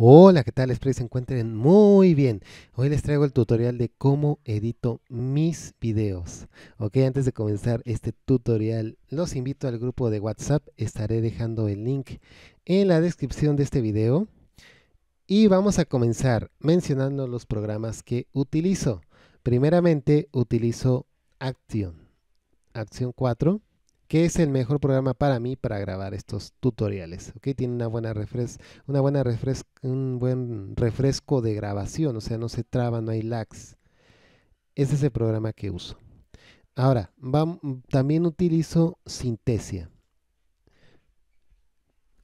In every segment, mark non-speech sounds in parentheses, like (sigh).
Hola, ¿qué tal? Espero que se encuentren muy bien. Hoy les traigo el tutorial de cómo edito mis videos. Ok, antes de comenzar este tutorial, los invito al grupo de WhatsApp. Estaré dejando el link en la descripción de este video. Y vamos a comenzar mencionando los programas que utilizo. Primeramente, utilizo Action. Action 4 que es el mejor programa para mí para grabar estos tutoriales. Tiene una buena una buena un buen refresco de grabación, o sea, no se traba, no hay lags. Ese es el programa que uso. Ahora, también utilizo Sintesia.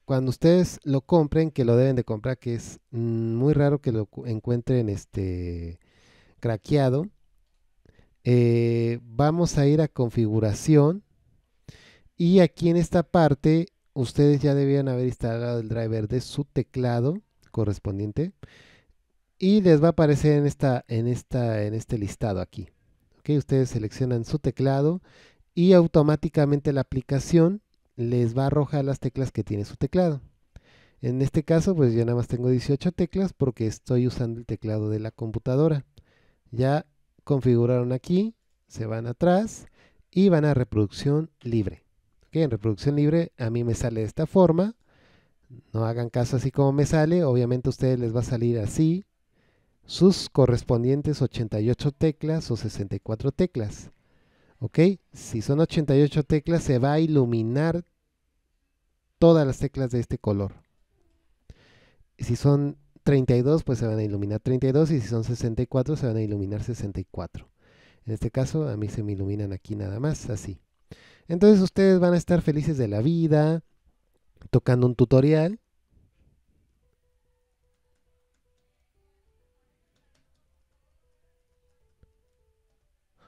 Cuando ustedes lo compren, que lo deben de comprar, que es muy raro que lo encuentren este craqueado, eh, vamos a ir a configuración y aquí en esta parte, ustedes ya debían haber instalado el driver de su teclado correspondiente. Y les va a aparecer en, esta, en, esta, en este listado aquí. Ustedes seleccionan su teclado y automáticamente la aplicación les va a arrojar las teclas que tiene su teclado. En este caso, pues yo nada más tengo 18 teclas porque estoy usando el teclado de la computadora. Ya configuraron aquí, se van atrás y van a reproducción libre en reproducción libre a mí me sale de esta forma. No hagan caso así como me sale, obviamente a ustedes les va a salir así. Sus correspondientes 88 teclas o 64 teclas. ¿Ok? Si son 88 teclas se va a iluminar todas las teclas de este color. Si son 32 pues se van a iluminar 32 y si son 64 se van a iluminar 64. En este caso a mí se me iluminan aquí nada más, así. Entonces ustedes van a estar felices de la vida, tocando un tutorial.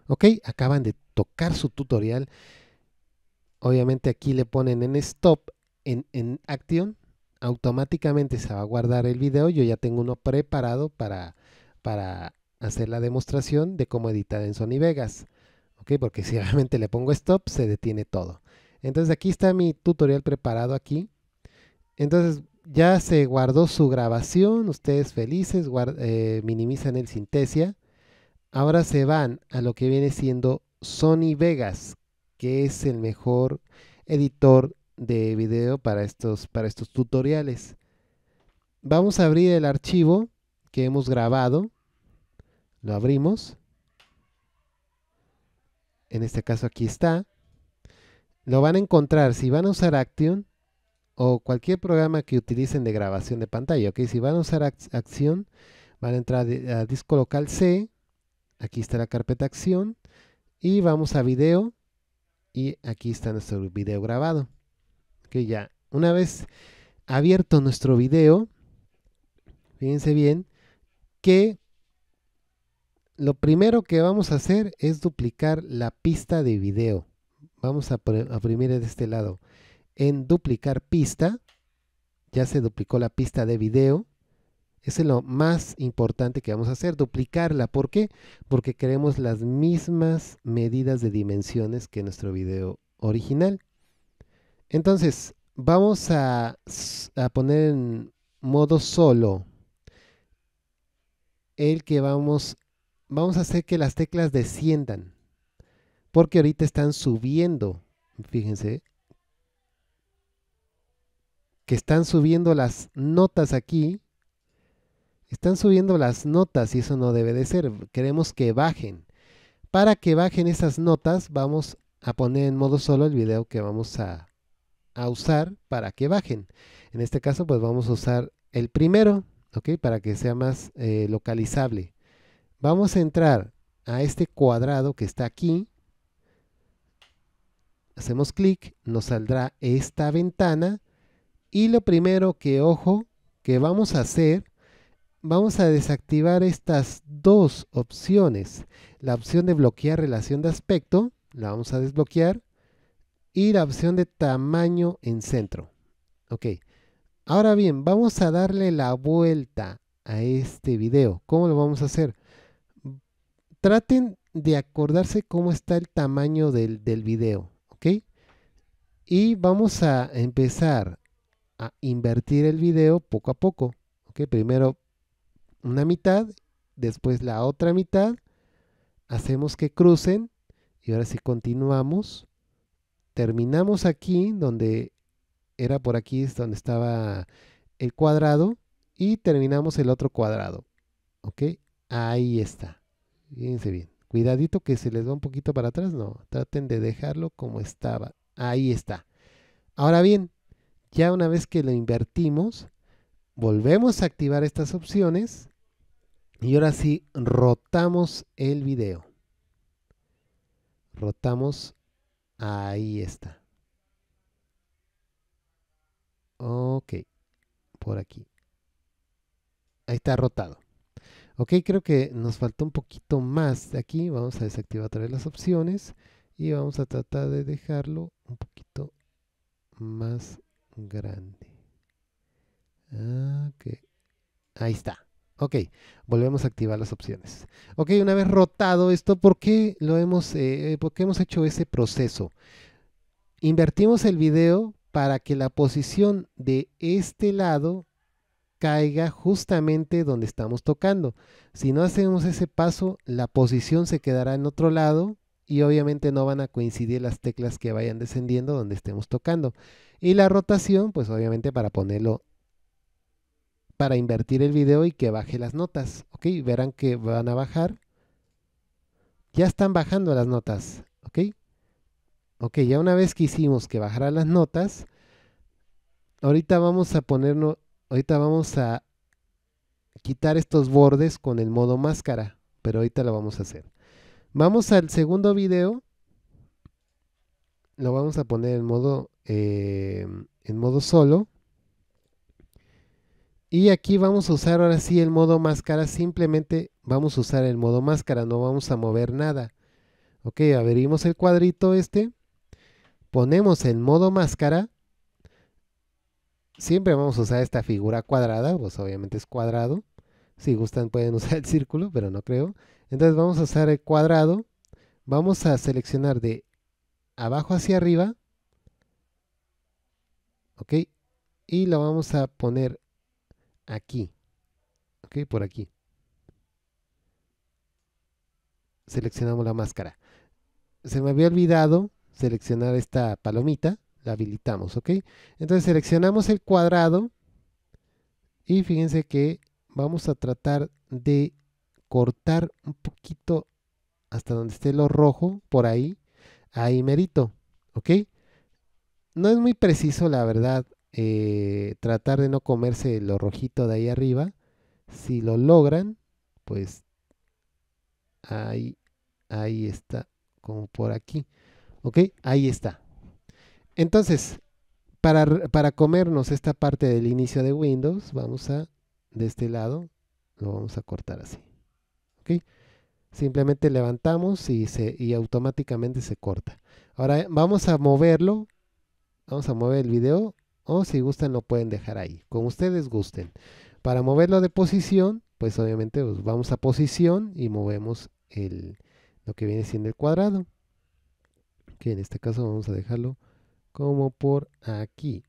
Ok, acaban de tocar su tutorial. Obviamente aquí le ponen en stop, en, en action. Automáticamente se va a guardar el video. Yo ya tengo uno preparado para, para hacer la demostración de cómo editar en Sony Vegas. Porque si realmente le pongo stop, se detiene todo. Entonces aquí está mi tutorial preparado aquí. Entonces ya se guardó su grabación, ustedes felices, eh, minimizan el sintesia. Ahora se van a lo que viene siendo Sony Vegas, que es el mejor editor de video para estos, para estos tutoriales. Vamos a abrir el archivo que hemos grabado. Lo abrimos en este caso aquí está, lo van a encontrar si van a usar Action o cualquier programa que utilicen de grabación de pantalla. Si van a usar Acción, van a entrar a disco local C, aquí está la carpeta Acción, y vamos a Video, y aquí está nuestro video grabado. Que ya, una vez abierto nuestro video, fíjense bien, que lo primero que vamos a hacer es duplicar la pista de video. Vamos a oprimir de este lado. En duplicar pista, ya se duplicó la pista de video. es lo más importante que vamos a hacer, duplicarla. ¿Por qué? Porque queremos las mismas medidas de dimensiones que nuestro video original. Entonces, vamos a, a poner en modo solo el que vamos vamos a hacer que las teclas desciendan. Porque ahorita están subiendo. Fíjense. Que están subiendo las notas aquí. Están subiendo las notas y eso no debe de ser. Queremos que bajen. Para que bajen esas notas vamos a poner en modo solo el video que vamos a, usar para que bajen. En este caso pues vamos a usar el primero, ¿ok? Para que sea más eh, localizable. Vamos a entrar a este cuadrado que está aquí. Hacemos clic, nos saldrá esta ventana. Y lo primero que, ojo, que vamos a hacer, vamos a desactivar estas dos opciones. La opción de bloquear relación de aspecto, la vamos a desbloquear. Y la opción de tamaño en centro. Ok. Ahora bien, vamos a darle la vuelta a este video. ¿Cómo lo vamos a hacer? traten de acordarse cómo está el tamaño del, del video, ¿ok? Y vamos a empezar a invertir el video poco a poco, ¿ok? Primero una mitad, después la otra mitad, hacemos que crucen y ahora si continuamos. Terminamos aquí donde era por aquí es donde estaba el cuadrado y terminamos el otro cuadrado. ¿Ok? Ahí está. Fíjense bien. Cuidadito que se les va un poquito para atrás. No, traten de dejarlo como estaba. Ahí está. Ahora bien, ya una vez que lo invertimos, volvemos a activar estas opciones. Y ahora sí, rotamos el video. Rotamos. Ahí está. Ok. Por aquí. Ahí está rotado. Ok, creo que nos falta un poquito más de aquí. Vamos a desactivar otra vez las opciones y vamos a tratar de dejarlo un poquito más grande. Ah, Ahí está. Ok, volvemos a activar las opciones. Ok, una vez rotado esto, ¿por qué, lo hemos, eh, ¿por qué hemos hecho ese proceso? Invertimos el video para que la posición de este lado caiga justamente donde estamos tocando. Si no hacemos ese paso, la posición se quedará en otro lado y obviamente no van a coincidir las teclas que vayan descendiendo donde estemos tocando. Y la rotación, pues obviamente para ponerlo, para invertir el video y que baje las notas. Ok, verán que van a bajar. Ya están bajando las notas. Ok, ok, ya una vez que hicimos que bajaran las notas, ahorita vamos a ponernos ahorita vamos a quitar estos bordes con el modo máscara, pero ahorita lo vamos a hacer. Vamos al segundo video. Lo vamos a poner en modo, em, en modo solo. Y aquí vamos a usar ahora sí el modo máscara. Simplemente vamos a usar el modo máscara. No vamos a mover nada. Ok, abrimos el cuadrito este. Ponemos el modo máscara siempre vamos a usar esta figura cuadrada, pues obviamente es cuadrado. Si gustan pueden usar el círculo, pero no creo. Entonces vamos a usar el cuadrado. Vamos a seleccionar de abajo hacia arriba. ¿Ok? Y lo vamos a poner aquí. ¿Ok? Por aquí. Seleccionamos la máscara. Se me había olvidado seleccionar esta palomita habilitamos, ¿ok? Entonces seleccionamos el cuadrado y fíjense que vamos a tratar de cortar un poquito hasta donde esté lo rojo, por ahí, ahí merito, ¿ok? No es muy preciso, la verdad, eh, tratar de no comerse lo rojito de ahí arriba. Si lo logran, pues ahí, ahí está, como por aquí, ¿ok? Ahí está, entonces, para, comernos esta parte del inicio de Windows, vamos a, de este lado, lo vamos a cortar así. ¿Ok? Simplemente levantamos y, se, y automáticamente se corta. Ahora vamos a moverlo. Vamos a mover el video. O si gustan lo pueden dejar ahí. Como ustedes gusten. Para moverlo de posición, pues obviamente pues, vamos a posición y movemos el, lo que viene siendo el cuadrado. Que en este caso vamos a dejarlo como por aquí.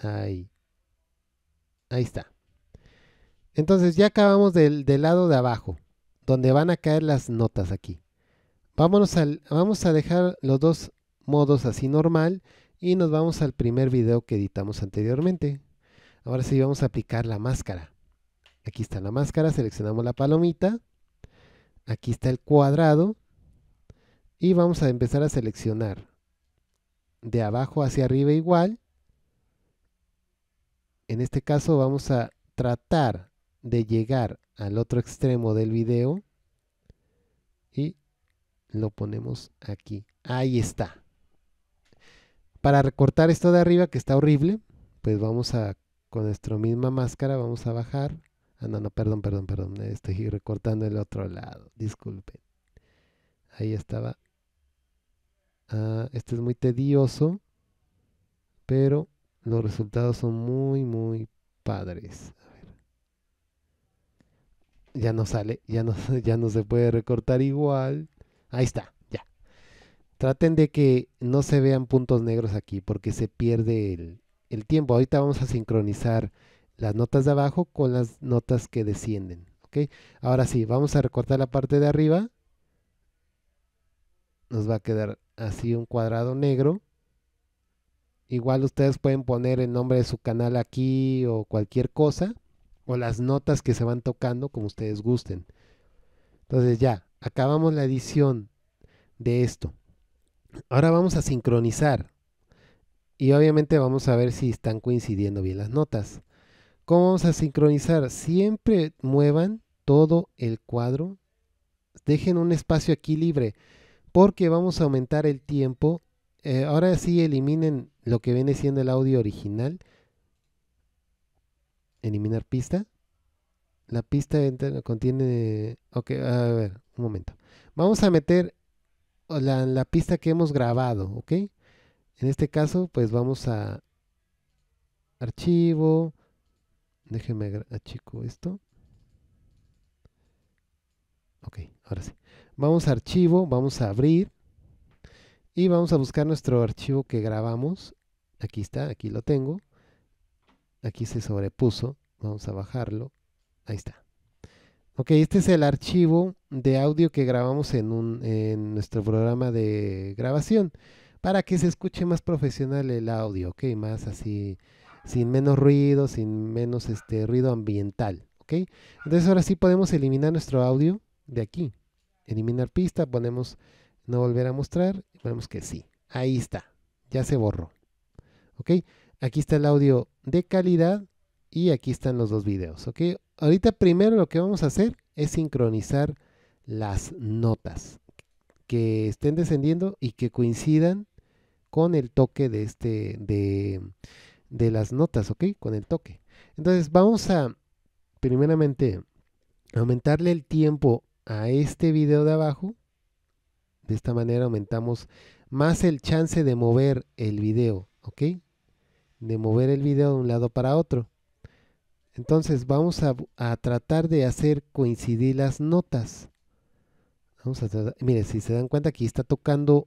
Ahí. Ahí está. Entonces ya acabamos del, lado de abajo, donde van a caer las notas aquí. Vámonos vamos a dejar los dos modos así normal y nos vamos al primer video que editamos anteriormente. Ahora sí vamos a aplicar la máscara. Aquí está la máscara, seleccionamos la palomita. Aquí está el cuadrado. Y vamos a empezar a seleccionar de abajo hacia arriba igual. En este caso vamos a tratar de llegar al otro extremo del video y lo ponemos aquí. Ahí está. Para recortar esto de arriba que está horrible, pues vamos a, con nuestra misma máscara, vamos a bajar. Ah, no, no, perdón, perdón, perdón. Estoy recortando el otro lado. Disculpen. Ahí estaba Ah, este es muy tedioso, pero los resultados son muy, muy padres. Ya no sale, ya no, (laughs) ya no se puede recortar igual. Ahí está, ya. Traten de que no se vean puntos negros aquí porque se pierde el, tiempo. Ahorita vamos a sincronizar las notas de abajo con las notas que descienden. Ahora sí, vamos a recortar la parte de arriba. Nos va a quedar así un cuadrado negro. Igual ustedes pueden poner el nombre de su canal aquí o cualquier cosa. O las notas que se van tocando como ustedes gusten. Entonces ya, acabamos la edición de esto. Ahora vamos a sincronizar. Y obviamente vamos a ver si están coincidiendo bien las notas. ¿Cómo vamos a sincronizar? Siempre muevan todo el cuadro. Dejen un espacio aquí libre porque vamos a aumentar el tiempo. Eh, ahora sí eliminen lo que viene siendo el audio original. Eliminar pista. La pista contiene... Ok, a ver, un momento. Vamos a meter la, pista que hemos grabado, ¿ok? En este caso, pues vamos a archivo. Déjenme achico esto. Ok, ahora sí. Vamos a archivo, vamos a abrir y vamos a buscar nuestro archivo que grabamos. Aquí está, aquí lo tengo. Aquí se sobrepuso. Vamos a bajarlo. Ahí está. Ok, este es el archivo de audio que grabamos en, un, nuestro programa de grabación para que se escuche más profesional el audio, ok, más así, sin menos ruido, sin menos este ruido ambiental, ok. Entonces ahora sí podemos eliminar nuestro audio de aquí eliminar pista, ponemos no volver a mostrar, ponemos que sí. Ahí está, ya se borró. ¿Ok? Aquí está el audio de calidad y aquí están los dos videos. ¿Ok? Ahorita primero lo que vamos a hacer es sincronizar las notas que estén descendiendo y que coincidan con el toque de este de, de las notas, ¿ok? Con el toque. Entonces vamos a primeramente aumentarle el tiempo a este video de abajo. De esta manera aumentamos más el chance de mover el video, ¿ok? De mover el video de un lado para otro. Entonces vamos a, tratar de hacer coincidir las notas. Vamos a tratar, mire, si se dan cuenta aquí está tocando,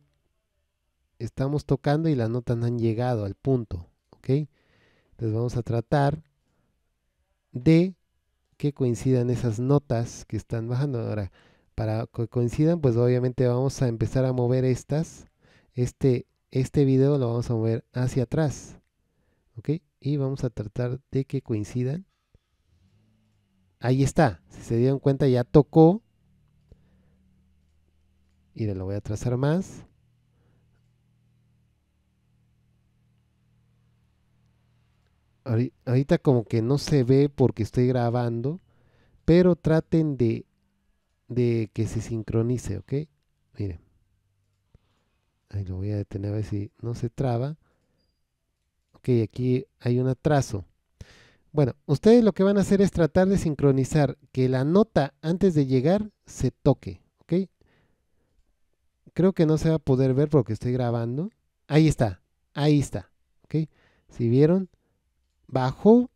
estamos tocando y las notas han llegado al punto, ¿ok? Entonces vamos a tratar de que coincidan esas notas que están bajando. Ahora, para que coincidan, pues obviamente vamos a empezar a mover estas. Este, este video lo vamos a mover hacia atrás. ¿Ok? Y vamos a tratar de que coincidan. Ahí está. Si se dieron cuenta, ya tocó. Y le lo voy a trazar más. ahorita como que no se ve porque estoy grabando, pero traten de, que se sincronice, ¿ok? Miren. Ahí lo voy a detener a ver si no se traba. Ok, aquí hay un atraso. Bueno, ustedes lo que van a hacer es tratar de sincronizar que la nota antes de llegar se toque, ¿ok? Creo que no se va a poder ver porque estoy grabando. Ahí está, ahí está, ¿ok? Si vieron, bajo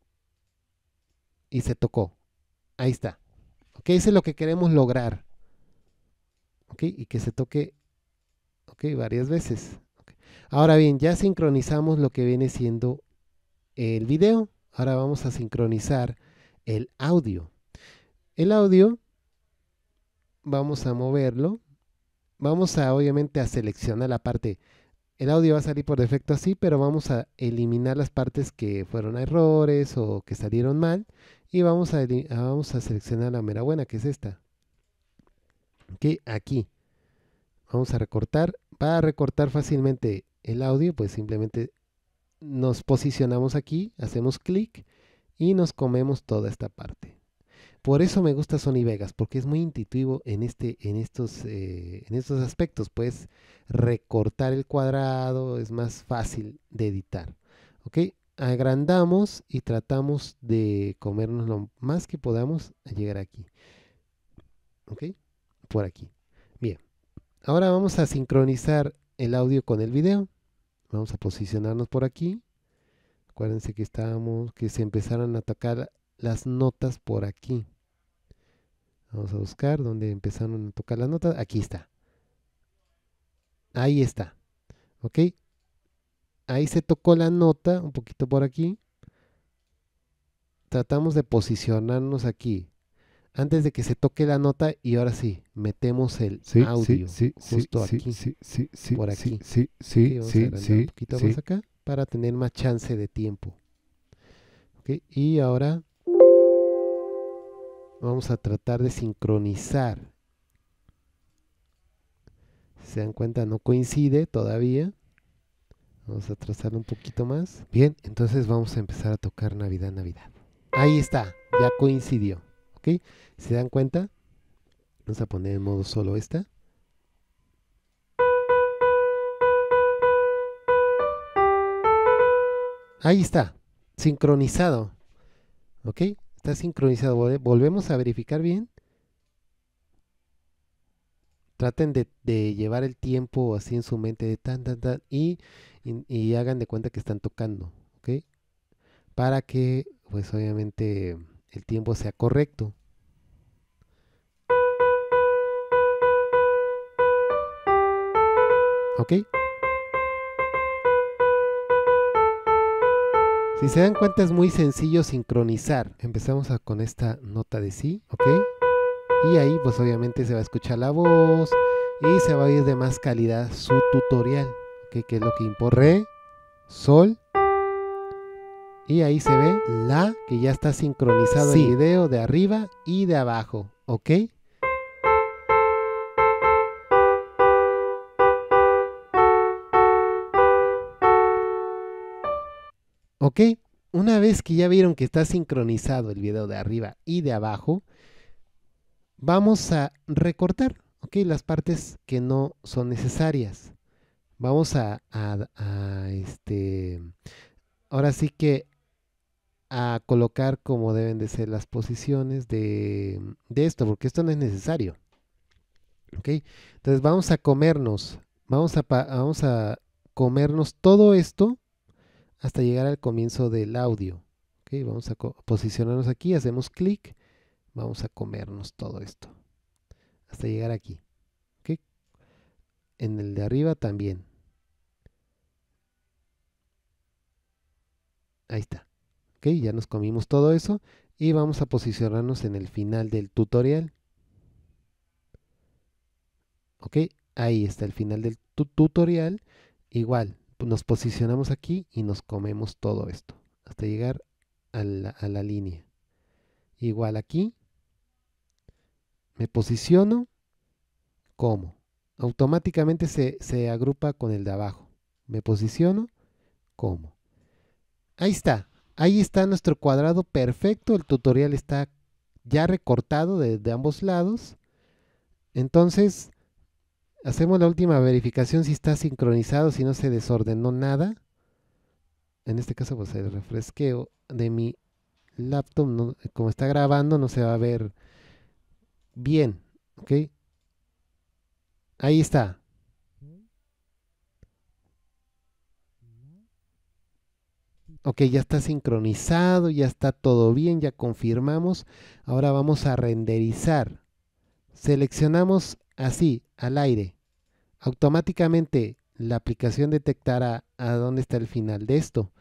y se tocó. Ahí está. ¿Ok? Eso es lo que queremos lograr. ¿Ok? Y que se toque, ¿ok? Varias veces. Ahora bien, ya sincronizamos lo que viene siendo el video. Ahora vamos a sincronizar el audio. El audio vamos a moverlo. Vamos a obviamente a seleccionar la parte el audio va a salir por defecto así, pero vamos a eliminar las partes que fueron errores o que salieron mal. Y vamos a, ah, vamos a seleccionar la mera buena, que es esta. Que aquí. Vamos a recortar. Para recortar fácilmente el audio, pues simplemente nos posicionamos aquí, hacemos clic y nos comemos toda esta parte. Por eso me gusta Sony Vegas, porque es muy intuitivo en, este, en, estos, eh, en estos aspectos. Puedes recortar el cuadrado, es más fácil de editar. ¿Ok? Agrandamos y tratamos de comernos lo más que podamos a llegar aquí. ¿Ok? Por aquí. Bien. Ahora vamos a sincronizar el audio con el video. Vamos a posicionarnos por aquí. Acuérdense que estábamos, que se empezaron a tocar las notas por aquí. Vamos a buscar dónde empezaron a tocar las notas. Aquí está. Ahí está. ¿Ok? Ahí se tocó la nota, un poquito por aquí. Tratamos de posicionarnos aquí. Antes de que se toque la nota y ahora sí, metemos el sí, audio sí, sí, justo aquí. por aquí. Sí, sí, sí, vamos un poquito más acá para tener más chance de tiempo. ¿Ok? Y ahora vamos a tratar de sincronizar. Si se dan cuenta, no coincide todavía. Vamos a trazar un poquito más. Bien, entonces vamos a empezar a tocar Navidad, Navidad. Ahí está, ya coincidió. ¿Ok? ¿Se dan cuenta? Vamos a poner en modo solo esta. Ahí está, sincronizado. ¿Ok? está sincronizado. Volvemos a verificar bien. Traten de, llevar el tiempo así en su mente de tan, tan, tan y, hagan de cuenta que están tocando, ¿ok? Para que, pues obviamente, el tiempo sea correcto. ¿Ok? Si se dan cuenta es muy sencillo sincronizar. Empezamos con esta nota de sí, ¿ok? Y ahí pues obviamente se va a escuchar la voz y se va a ir de más calidad su tutorial, ¿ok? Que es lo que imporré. sol. Y ahí se ve la que ya está sincronizado el video de arriba y de abajo, ¿ok? Ok, una vez que ya vieron que está sincronizado el video de arriba y de abajo, vamos a recortar ok, las partes que no son necesarias. Vamos a, este, ahora sí que a colocar como deben de ser las posiciones de, de esto, porque esto no es necesario. ¿Ok? Entonces vamos a comernos, vamos a, vamos a comernos todo esto hasta llegar al comienzo del audio. Okay, vamos a posicionarnos aquí, hacemos clic, vamos a comernos todo esto hasta llegar aquí. En el de arriba también. Ahí está. Okay, ya nos comimos todo eso y vamos a posicionarnos en el final del tutorial. Ok, ahí está el final del tutorial. Igual, pues, nos posicionamos aquí y nos comemos todo esto hasta llegar a la, línea. Igual aquí, me posiciono, como. Automáticamente se, agrupa con el de abajo. Me posiciono, como. Ahí está, ahí está nuestro cuadrado perfecto, el tutorial está ya recortado de ambos lados. Entonces, Hacemos la última verificación si está sincronizado, si no se desordenó nada. En este caso, pues el refresqueo de mi laptop, como está grabando, no se va a ver bien. ¿Ok? Ahí está. Ok, ya está sincronizado, ya está todo bien, ya confirmamos. Ahora vamos a renderizar. Seleccionamos así, al aire automáticamente la aplicación detectará a dónde está el final de esto.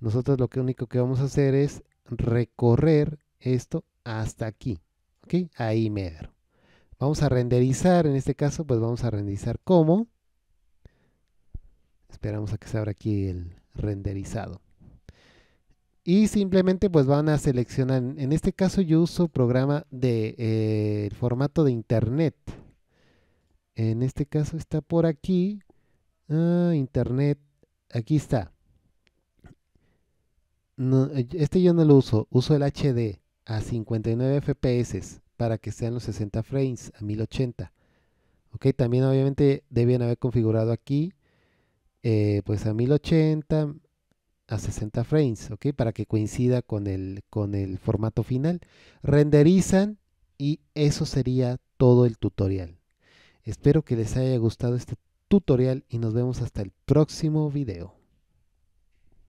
Nosotros lo que único que vamos a hacer es recorrer esto hasta aquí. ¿Ok? Ahí medio. Vamos a renderizar, en este caso, pues vamos a renderizar como. Esperamos a que se abra aquí el renderizado. Y simplemente pues van a seleccionar, en este caso yo uso programa de eh, formato de internet. En este caso está por aquí. Ah, internet. Aquí está. Eh, este yo no lo uso. Uso el HD a 59 FPS para que sean los 60 frames a 1080. Ok, también obviamente deben haber configurado aquí eh, pues a 1080 a 60 frames, ok, para que coincida con el, con el formato final. Renderizan y eso sería todo el tutorial. Espero que les haya gustado este tutorial y nos vemos hasta el próximo video.